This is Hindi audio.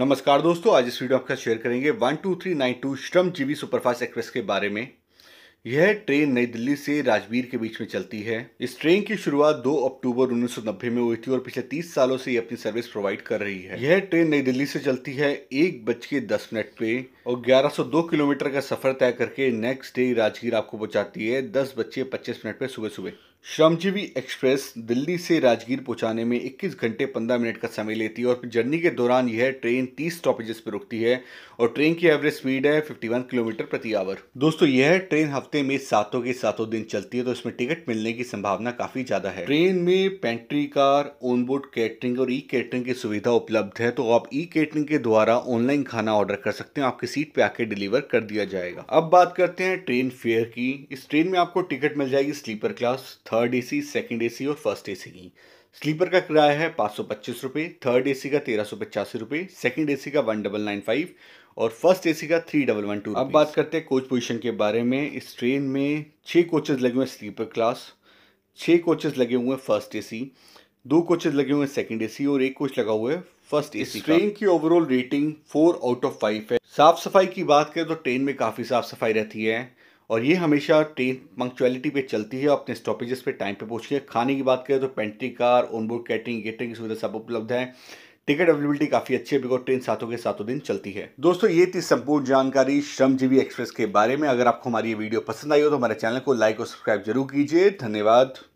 नमस्कार दोस्तों आज इस वीडियो आपका शेयर करेंगे one two three nine two जीवी सुपरफास्ट एक्सप्रेस के बारे में यह ट्रेन नई दिल्ली से राजवीर के बीच में चलती है इस ट्रेन की शुरुआत 2 अक्टूबर 1990 में हुई थी और पिछले 30 सालों से ये अपनी सर्विस प्रोवाइड कर रही है यह ट्रेन नई दिल्ली से चलती है एक बज के दस मिनट पे और 1102 किलोमीटर का सफर तय करके नेक्स्ट डे राजगीर आपको पहुंचाती है दस बज के पच्चीस मिनट पे सुबह सुबह श्रमजीवी एक्सप्रेस दिल्ली से राजगीर पहुंचाने में 21 घंटे 15 मिनट का समय लेती है और जर्नी के दौरान यह ट्रेन 30 स्टॉपेजेस पर रुकती है और ट्रेन की एवरेज स्पीड है 51 किलोमीटर प्रति आवर दोस्तों यह ट्रेन हफ्ते में सातों के सातों दिन चलती है तो इसमें टिकट मिलने की संभावना काफी ज्यादा है ट्रेन में पेंट्री कार ऑनबोर्ड कैटरिंग और ई कैटरिंग की सुविधा उपलब्ध है तो आप ई कैटरिंग के द्वारा ऑनलाइन खाना ऑर्डर कर सकते हैं आपकी सीट पे आके डिलीवर कर दिया जाएगा अब बात करते हैं ट्रेन फेयर की इस ट्रेन में आपको टिकट मिल जाएगी sleeper class third A C second AC और फर्स्ट एसी की स्लीपर का किराया है पाँच सौ पच्चीस रुपये थर्ड सी का तेरह सौ पचासी रुपये सेकेंड एसी का वन डबल नाइन फाइव और फर्स्ट सी का थ्री डबल वन टू अब बात करते हैं कोच पोजीशन के बारे में इस ट्रेन में छः कोचेज़ लगे हुए हैं स्लीपर क्लास छः कोचेज़ लगे हुए हैं फर्स्ट सी दो कोचेज़ लगे हुए हैं सेकेंड सी और एक कोच लगा हुआ है फर्स्ट सी ट्रेन की overall rating four out of five है साफ़ सफाई की बात करें तो ट्रेन में काफ़ी साफ़ सफाई रहती है और ये हमेशा ट्रेन पंक्चुअलिटी पे चलती है अपने स्टॉपेजेस पे टाइम पे पहुँचती है खाने की बात करें तो pantry car onboard catering catering की सुविधा सब उपलब्ध है टिकट अवेलेबिलिटी काफ़ी अच्छी है बिकॉज ट्रेन सातों के सातों दिन चलती है दोस्तों ये थी संपूर्ण जानकारी श्रमजीवी एक्सप्रेस के बारे में अगर आपको हमारी ये वीडियो पसंद आई हो तो हमारे चैनल को लाइक और सब्सक्राइब जरूर कीजिए धन्यवाद